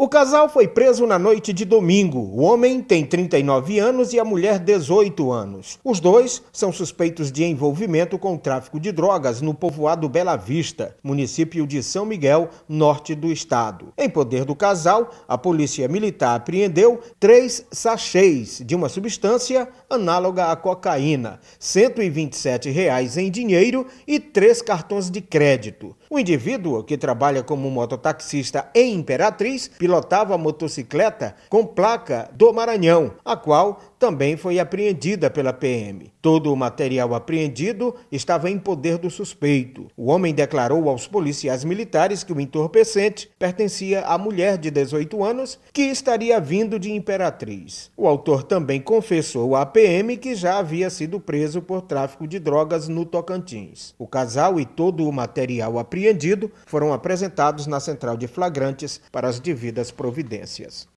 O casal foi preso na noite de domingo. O homem tem 39 anos e a mulher 18 anos. Os dois são suspeitos de envolvimento com o tráfico de drogas no povoado Bela Vista, município de São Miguel, norte do estado. Em poder do casal, a polícia militar apreendeu três sachês de uma substância análoga à cocaína, R$ 127 reais em dinheiro e três cartões de crédito. O indivíduo, que trabalha como mototaxista em Imperatriz, pilotava a motocicleta com placa do Maranhão, a qual também foi apreendida pela PM. Todo o material apreendido estava em poder do suspeito. O homem declarou aos policiais militares que o entorpecente pertencia à mulher de 18 anos que estaria vindo de Imperatriz. O autor também confessou à PM que já havia sido preso por tráfico de drogas no Tocantins. O casal e todo o material apreendido foram apresentados na central de flagrantes para as devidas devidas providências.